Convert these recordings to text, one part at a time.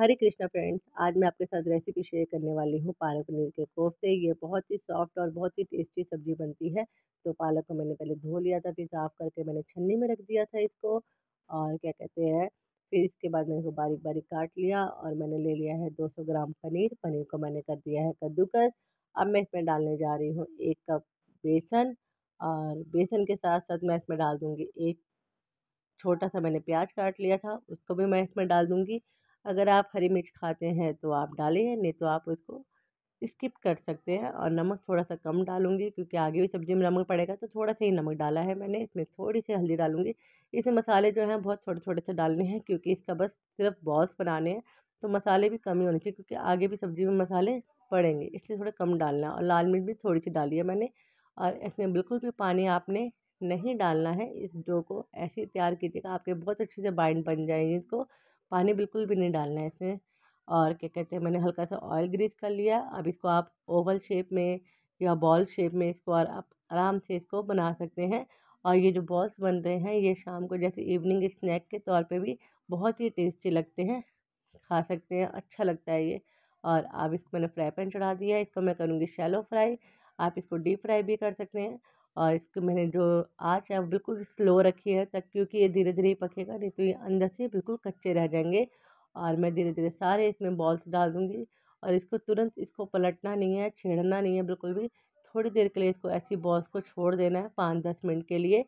हरे Krishna friends आज मैं आपके साथ रेसिपी शेयर करने वाली हूँ पालक पनीर के कोफ्ते ये बहुत ही सॉफ्ट और बहुत ही टेस्टी सब्जी बनती है तो पालक को मैंने पहले धो लिया था फिर साफ़ करके मैंने छन्नी में रख दिया था इसको और क्या कहते हैं फिर इसके बाद मैंने इसको बारीक बारीक काट लिया और मैंने ले लिया है दो ग्राम पनीर पनीर को मैंने कर दिया है कद्दूकस अब मैं इसमें डालने जा रही हूँ एक कप बेसन और बेसन के साथ साथ मैं इसमें डाल दूँगी एक छोटा सा मैंने प्याज काट लिया था उसको भी मैं इसमें डाल दूँगी अगर आप हरी मिर्च खाते हैं तो आप डालें नहीं तो आप उसको स्किप कर सकते हैं और नमक थोड़ा सा कम डालूंगी क्योंकि आगे भी सब्ज़ी में नमक पड़ेगा तो थोड़ा सा ही नमक डाला है मैंने इसमें थोड़ी सी हल्दी डालूंगी इसमें मसाले जो हैं बहुत थोड़े थोड़े से डालने हैं क्योंकि इसका बस सिर्फ बॉल्स बनाने हैं तो मसाले भी कम ही होने चाहिए क्योंकि आगे भी सब्ज़ी में मसाले पड़ेंगे इसलिए थोड़ा कम डालना है और लाल मिर्च भी थोड़ी सी डाली है मैंने और इसमें बिल्कुल भी पानी आपने नहीं डालना है इस डो को ऐसे ही तैयार कीजिएगा आपके बहुत अच्छे से बाइंड बन जाएंगे इसको पानी बिल्कुल भी नहीं डालना है इसमें और क्या कहते हैं मैंने हल्का सा ऑयल ग्रीस कर लिया अब इसको आप ओवल शेप में या बॉल शेप में इसको और आप आराम से इसको बना सकते हैं और ये जो बॉल्स बन रहे हैं ये शाम को जैसे इवनिंग स्नैक के तौर पे भी बहुत ही टेस्टी लगते हैं खा सकते हैं अच्छा लगता है ये और आप इसको मैंने फ्राई पैन चढ़ा दिया इसको मैं करूँगी शैलो फ्राई आप इसको डीप फ्राई भी कर सकते हैं और इसको मैंने जो आँच है बिल्कुल स्लो रखी है तक क्योंकि ये धीरे धीरे ही पकेगा नहीं तो ये अंदर से बिल्कुल कच्चे रह जाएंगे और मैं धीरे धीरे सारे इसमें बॉल्स डाल दूँगी और इसको तुरंत इसको पलटना नहीं है छेड़ना नहीं है बिल्कुल भी थोड़ी देर के लिए इसको ऐसी बॉल्स को छोड़ देना है पाँच दस मिनट के लिए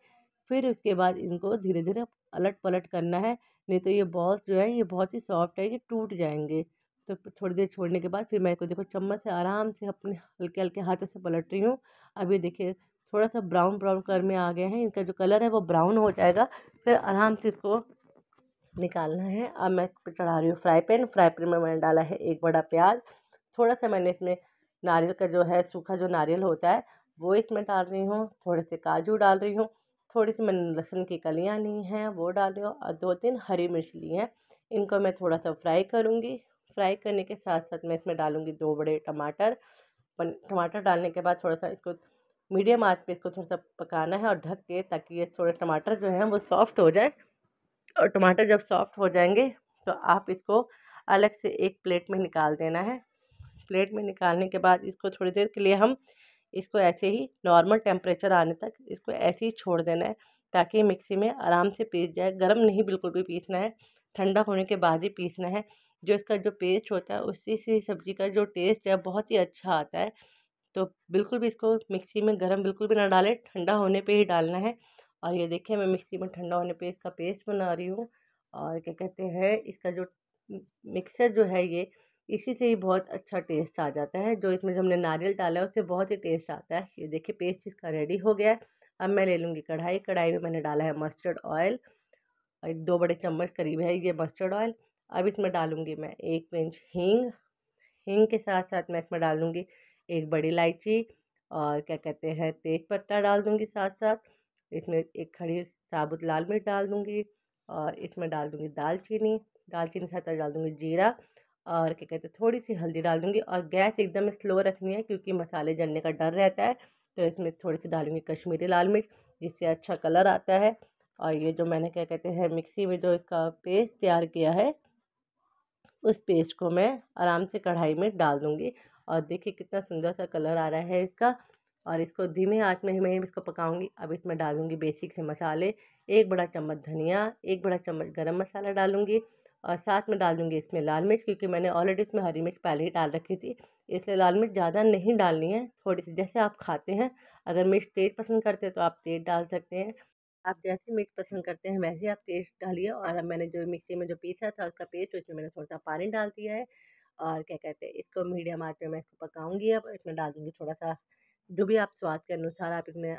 फिर उसके बाद इनको धीरे धीरे अलट पलट करना है नहीं तो ये बॉल्स जो है ये बहुत ही सॉफ्ट है ये टूट जाएंगे तो थोड़ी देर छोड़ने के बाद फिर मैं इसको देखो चम्मच से आराम से अपने हल्के हल्के हाथों से पलट रही हूँ अभी देखिए थोड़ा सा ब्राउन ब्राउन कलर में आ गए हैं इनका जो कलर है वो ब्राउन हो जाएगा फिर आराम से इसको निकालना है अब मैं इस पर चढ़ा रही हूँ फ्राई पैन फ्राई पैन में मैंने डाला है एक बड़ा प्याज थोड़ा सा मैंने इसमें नारियल का जो है सूखा जो नारियल होता है वो इसमें डाल रही हूँ थोड़े से काजू डाल रही हूँ थोड़ी सी मैंने लहसुन की कलियाँ ली हैं वो डाल रही हूँ और दो तीन हरी मिर्च ली हैं इनको मैं थोड़ा सा फ्राई करूँगी फ्राई करने के साथ साथ मैं इसमें डालूँगी दो बड़े टमाटर टमाटर डालने के बाद थोड़ा सा इसको मीडियम आंच पे इसको थोड़ा सा पकाना है और ढक के ताकि ये थोड़े टमाटर जो हैं वो सॉफ्ट हो जाए और टमाटर जब सॉफ्ट हो जाएंगे तो आप इसको अलग से एक प्लेट में निकाल देना है प्लेट में निकालने के बाद इसको थोड़ी देर के लिए हम इसको ऐसे ही नॉर्मल टेम्परेचर आने तक इसको ऐसे ही छोड़ देना है ताकि मिक्सी में आराम से पीस जाए गर्म नहीं बिल्कुल भी पीसना है ठंडा होने के बाद ही पीसना है जो इसका जो पेस्ट होता है उसी से सब्ज़ी का जो टेस्ट है बहुत ही अच्छा आता है तो बिल्कुल भी इसको मिक्सी में गर्म बिल्कुल भी ना डालें ठंडा होने पे ही डालना है और ये देखिए मैं मिक्सी में ठंडा होने पे इसका पेस्ट बना रही हूँ और क्या कहते हैं इसका जो मिक्सर जो है ये इसी से ही बहुत अच्छा टेस्ट आ जाता है जो इसमें जो हमने नारियल डाला है उससे बहुत ही टेस्ट आता है ये देखिए पेस्ट इसका रेडी हो गया है अब मैं ले लूँगी कढ़ाई कढ़ाई में मैंने डाला है मस्टर्ड ऑयल और दो बड़े चम्मच करीब है ये मस्टर्ड ऑयल अब इसमें डालूँगी मैं एक पिंच हींग हींग के साथ साथ मैं इसमें डालूँगी एक बड़ी इलायची और क्या कहते हैं तेज पत्ता डाल दूँगी साथ साथ इसमें एक खड़ी साबुत लाल मिर्च डाल दूँगी और इसमें डाल दूँगी दालचीनी दालचीनी के साथ डाल दूँगी जीरा और क्या कहते हैं थोड़ी सी हल्दी डाल दूँगी और गैस एकदम स्लो रखनी है क्योंकि मसाले जलने का डर रहता है तो इसमें थोड़ी सी डालूँगी कश्मीरी लाल मिर्च जिससे अच्छा कलर आता है और ये जो मैंने क्या कहते हैं मिक्सी में जो इसका पेस्ट तैयार किया है उस पेस्ट को मैं आराम से कढ़ाई में डाल दूँगी और देखिए कितना सुंदर सा कलर आ रहा है इसका और इसको धीमे आँच में ही मैं इसको पकाऊंगी अब इसमें डालूंगी बेसिक से मसाले एक बड़ा चम्मच धनिया एक बड़ा चम्मच गरम मसाला डालूंगी और साथ में डाल दूँगी इसमें लाल मिर्च क्योंकि मैंने ऑलरेडी इसमें हरी मिर्च पहले ही डाल रखी थी इसलिए लाल मिर्च ज़्यादा नहीं डालनी है थोड़ी सी जैसे आप खाते हैं अगर मिर्च तेज़ पसंद करते हैं तो आप तेज़ डाल सकते हैं आप जैसे मिक्स पसंद करते हैं वैसे आप पेस्ट डालिए और अब मैंने जो मिक्सी में जो पीसा था उसका पेस्ट उसमें मैंने थोड़ा सा पानी डाल दिया है और क्या कहते हैं इसको मीडियम आँच में मैं इसको पकाऊंगी अब इसमें डाल दूँगी थोड़ा सा जो भी आप स्वाद के अनुसार आप इसमें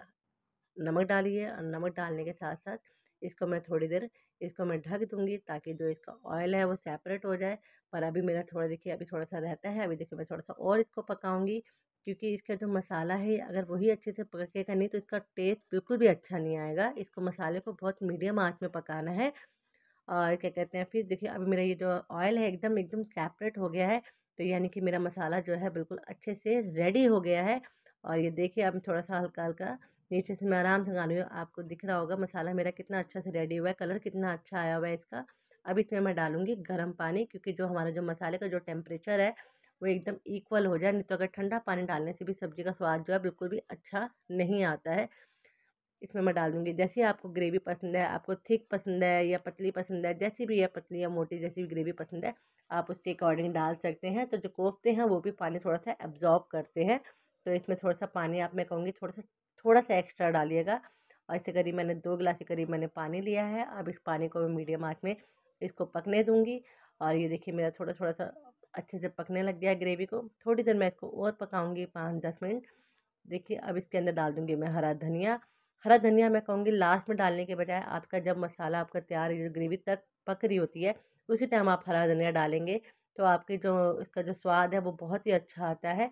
नमक डालिए और नमक डालने के साथ साथ इसको मैं थोड़ी देर इसको मैं ढक दूंगी ताकि जो इसका ऑयल है वो सेपरेट हो जाए पर अभी मेरा थोड़ा देखिए अभी थोड़ा सा रहता है अभी देखिए मैं थोड़ा सा और इसको पकाऊंगी क्योंकि इसका जो मसाला है अगर वही अच्छे से पकेगा नहीं तो इसका टेस्ट बिल्कुल भी अच्छा नहीं आएगा इसको मसाले को बहुत मीडियम आँच में पकाना है और क्या कहते हैं फिर देखिए अभी मेरा ये जो ऑयल है एकदम एकदम सेपरेट हो गया है तो यानी कि मेरा मसाला जो है बिल्कुल अच्छे से रेडी हो गया है और ये देखिए अब थोड़ा सा हल्का हल्का नीचे से मैं आराम से गाली हूँ आपको दिख रहा होगा मसाला मेरा कितना अच्छा से रेडी हुआ है कलर कितना अच्छा आया हुआ है इसका अब इसमें मैं डालूँगी गर्म पानी क्योंकि जो हमारा जो मसाले का जो टेम्परेचर है वो एकदम इक्वल हो जाए नहीं तो अगर ठंडा पानी डालने से भी सब्ज़ी का स्वाद जो है बिल्कुल भी अच्छा नहीं आता है इसमें मैं डाल दूँगी जैसे आपको ग्रेवी पसंद है आपको थिक पसंद है या पतली पसंद है जैसी भी या पतली या मोटी जैसी भी ग्रेवी पसंद है आप उसके अकॉर्डिंग डाल सकते हैं तो जो कोफ्ते हैं वो भी पानी थोड़ा सा एब्जॉर्ब करते हैं तो इसमें थोड़ा सा पानी आप मैं कहूँगी थोड़ा सा थोड़ा सा एक्स्ट्रा डालिएगा और इससे करीब मैंने दो गिलास के करीब मैंने पानी लिया है अब इस पानी को मैं मीडियम आँच में इसको पकने दूँगी और ये देखिए मेरा थोड़ा थोड़ा सा अच्छे से पकने लग गया है ग्रेवी को थोड़ी देर मैं इसको और पकाऊंगी पाँच दस मिनट देखिए अब इसके अंदर डाल दूंगी मैं हरा धनिया हरा धनिया मैं कहूँगी लास्ट में डालने के बजाय आपका जब मसाला आपका तैयार जो ग्रेवी तक पक रही होती है उसी टाइम आप हरा धनिया डालेंगे तो आपकी जो इसका जो स्वाद है वो बहुत ही अच्छा आता है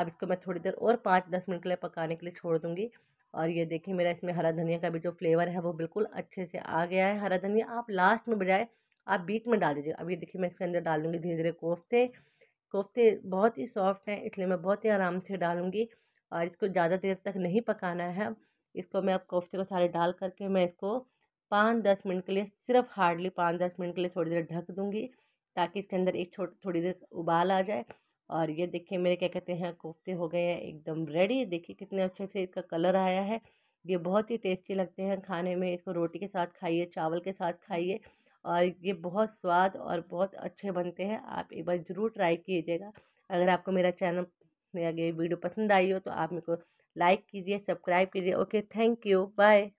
अब इसको मैं थोड़ी देर और पाँच दस मिनट के लिए पकाने के लिए छोड़ दूँगी और ये देखिए मेरा इसमें हरा धनिया का भी जो फ्लेवर है वो बिल्कुल अच्छे से आ गया है हरा धनिया आप लास्ट में बजाय आप बीच में डाल दीजिए अब ये देखिए मैं इसके अंदर दूँगी धीरे धीरे कोफ्ते कोफ्ते बहुत ही सॉफ्ट हैं इसलिए मैं बहुत ही आराम से डालूँगी और इसको ज़्यादा देर तक नहीं पकाना है इसको मैं अब कोफ्ते को सारे डाल करके मैं इसको पाँच दस मिनट के लिए सिर्फ हार्डली पाँच दस मिनट के लिए थोड़ी देर ढक दूँगी ताकि इसके अंदर एक छोट थोड़ी देर उबाल आ जाए और ये देखिए मेरे क्या कहते हैं कोफ्ते हो गए हैं एकदम रेडी देखिए कितने अच्छे से इसका कलर आया है ये बहुत ही टेस्टी लगते हैं खाने में इसको रोटी के साथ खाइए चावल के साथ खाइए और ये बहुत स्वाद और बहुत अच्छे बनते हैं आप एक बार ज़रूर ट्राई कीजिएगा अगर आपको मेरा चैनल मेरा ये वीडियो पसंद आई हो तो आप मेरे को लाइक कीजिए सब्सक्राइब कीजिए ओके थैंक यू बाय